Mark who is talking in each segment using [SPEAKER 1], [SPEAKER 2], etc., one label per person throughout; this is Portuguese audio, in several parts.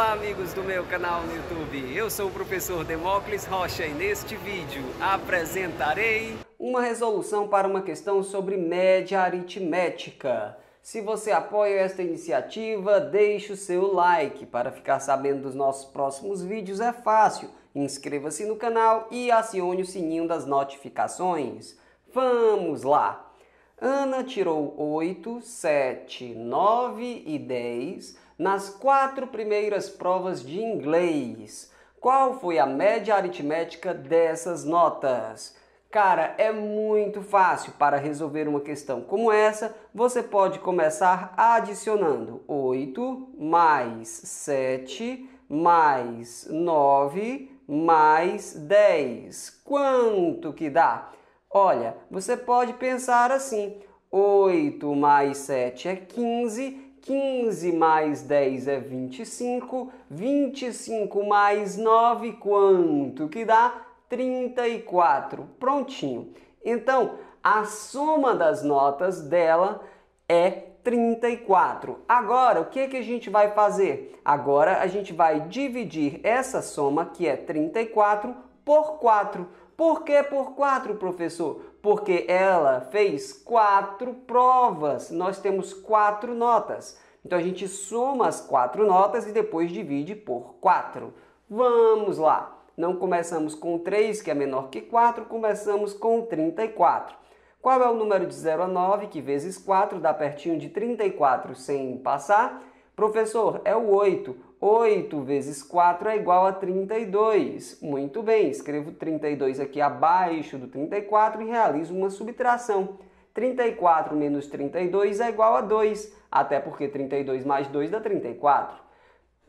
[SPEAKER 1] Olá amigos do meu canal no YouTube, eu sou o professor Demócles Rocha e neste vídeo apresentarei uma resolução para uma questão sobre média aritmética. Se você apoia esta iniciativa, deixe o seu like. Para ficar sabendo dos nossos próximos vídeos é fácil, inscreva-se no canal e acione o sininho das notificações. Vamos lá! Ana tirou 8, 7, 9 e 10 nas quatro primeiras provas de inglês. Qual foi a média aritmética dessas notas? Cara, é muito fácil para resolver uma questão como essa. Você pode começar adicionando 8 mais 7 mais 9 mais 10. Quanto que dá? Olha, você pode pensar assim: 8 mais 7 é 15 15 mais 10 é 25, 25 mais 9, quanto? Que dá 34. Prontinho. Então, a soma das notas dela é 34. Agora, o que, que a gente vai fazer? Agora a gente vai dividir essa soma, que é 34, por 4. Por que por 4, professor? Porque ela fez quatro provas. Nós temos quatro notas. Então a gente soma as quatro notas e depois divide por 4. Vamos lá! Não começamos com 3, que é menor que 4, começamos com 34. Qual é o número de 0 a 9, que vezes 4 dá pertinho de 34 sem passar? Professor, é o 8. 8 vezes 4 é igual a 32. Muito bem, escrevo 32 aqui abaixo do 34 e realizo uma subtração. 34 menos 32 é igual a 2, até porque 32 mais 2 dá 34.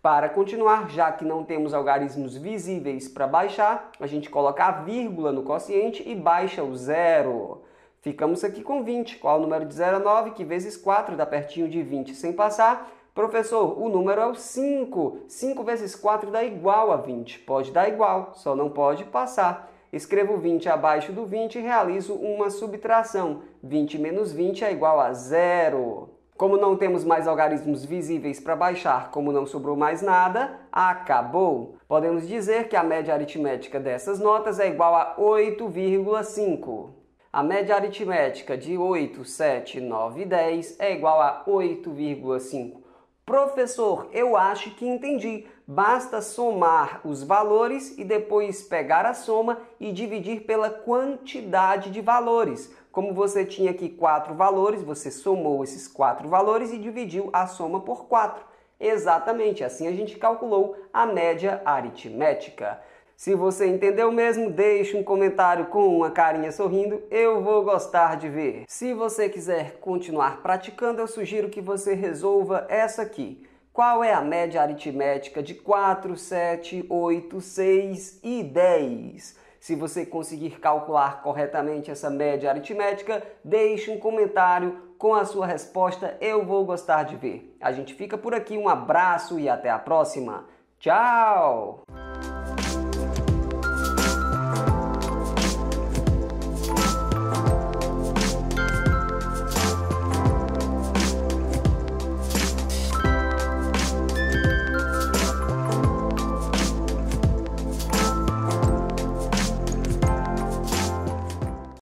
[SPEAKER 1] Para continuar, já que não temos algarismos visíveis para baixar, a gente coloca a vírgula no quociente e baixa o zero. Ficamos aqui com 20. Qual o número de 0 a 9? Que vezes 4 dá pertinho de 20 sem passar. Professor, o número é o 5. 5 vezes 4 dá igual a 20. Pode dar igual, só não pode passar. Escrevo 20 abaixo do 20 e realizo uma subtração. 20 menos 20 é igual a zero. Como não temos mais algarismos visíveis para baixar, como não sobrou mais nada, acabou. Podemos dizer que a média aritmética dessas notas é igual a 8,5. A média aritmética de 8, 7, 9 e 10 é igual a 8,5. Professor, eu acho que entendi. Basta somar os valores e depois pegar a soma e dividir pela quantidade de valores. Como você tinha aqui quatro valores, você somou esses quatro valores e dividiu a soma por quatro. Exatamente, assim a gente calculou a média aritmética. Se você entendeu mesmo, deixe um comentário com uma carinha sorrindo, eu vou gostar de ver. Se você quiser continuar praticando, eu sugiro que você resolva essa aqui. Qual é a média aritmética de 4, 7, 8, 6 e 10? Se você conseguir calcular corretamente essa média aritmética, deixe um comentário com a sua resposta, eu vou gostar de ver. A gente fica por aqui, um abraço e até a próxima. Tchau!